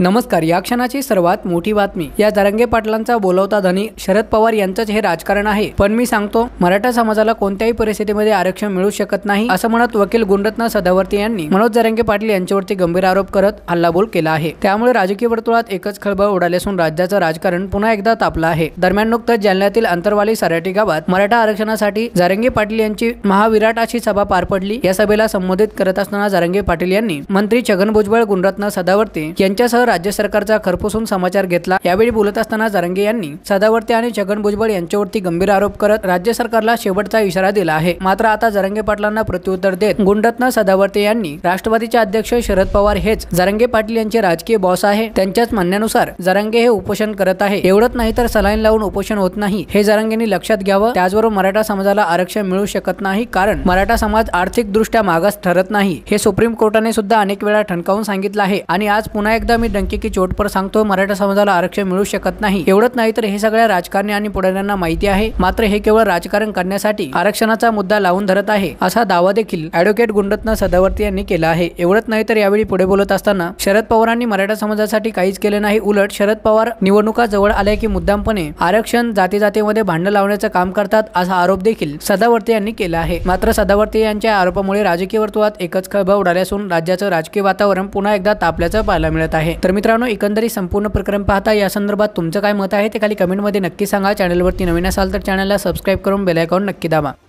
नमस्कार या क्षणाची सर्वात मोठी बातमी या जारंगे पाटलांचा बोलवता धनी शरद पवार यांचंच हे राजकारण आहे पण मी सांगतो मराठा समाजाला कोणत्याही परिस्थितीमध्ये आरक्षण मिळू शकत नाही असं म्हणत वकील गुंडरत्न सदावर्ती यांनी मनोज दरंगे पाटील यांच्यावरती गंभीर आरोप करत हल्लाबोल केला आहे त्यामुळे राजकीय वर्तुळात एकच खळबळ उडाली असून राज्याचं राजकारण पुन्हा एकदा तापलं आहे दरम्यान नुकतंच जालन्यातील अंतरवाली सराटी गावात मराठा आरक्षणासाठी जारंगे पाटील यांची महाविराट अशी सभा पार पडली या सभेला संबोधित करत असताना जारंगे पाटील यांनी मंत्री छगन भुजबळ गुणरत्न सदावर्ती यांच्यासह राज्य सरकारचा खरपुसून समाचार घेतला यावेळी बोलत असताना जरंगे यांनी सदावर्ते आणि छगन भुजबळ यांच्यावरती गंभीर आरोप करत राज्य सरकारला शेवटचा इशारा दिला आहे मात्र आता जरंगे पाटलांना प्रत्युत्तर देत गुंडरत्न सदावर्ते यांनी राष्ट्रवादीचे अध्यक्ष शरद पवार हेच जरंगे पाटील यांचे राजकीय बॉस आहे त्यांच्याच म्हणण्यानुसार जरंगे हे उपोषण करत आहे एवढंच नाही तर सलाईन लावून उपोषण होत नाही हे जरंगेंनी लक्षात घ्यावं त्याचबरोबर मराठा समाजाला आरक्षण मिळू शकत नाही कारण मराठा समाज आर्थिकदृष्ट्या मागास ठरत नाही हे सुप्रीम कोर्टाने सुद्धा अनेक वेळा ठणकावून सांगितलं आहे आणि आज पुन्हा एकदा मी डंकेकी चोट पर सांगतो मराठा समाजाला आरक्षण मिळू शकत नाही एवढंच नाही तर हे सगळ्या राजकारणी आणि पुढाऱ्यांना माहिती आहे मात्र हे केवळ राजकारण करण्यासाठी आरक्षणाचा मुद्दा लावून धरत आहे असा दावा देखील अॅडव्होकेट गुंडत्न सदावर्ती यांनी केला आहे एवढंच नाही तर यावेळी पुढे बोलत असताना शरद पवारांनी मराठा समाजासाठी काहीच केले नाही उलट शरद पवार निवडणुका जवळ आल्या की मुद्दामपणे आरक्षण जाती जातीमध्ये भांडण लावण्याचं काम करतात असा आरोप देखील सदावर्ते यांनी केला आहे मात्र सदावर्ते यांच्या आरोपामुळे राजकीय वर्तुळात एकच खळबळ उडाली असून राज्याचं राजकीय वातावरण पुन्हा एकदा तापल्याचं पाहायला मिळत आहे तर मित्रांनो एकंदरीत संपूर्ण प्रकरण पाहता या संदर्भात तुमचं काय मत आहे ते खाली कमेंटमध्ये नक्की सांगा चॅनलवरती नवीन असाल तर चॅनलला सबस्क्राईब करून बेलायकॉन नक्की दाबा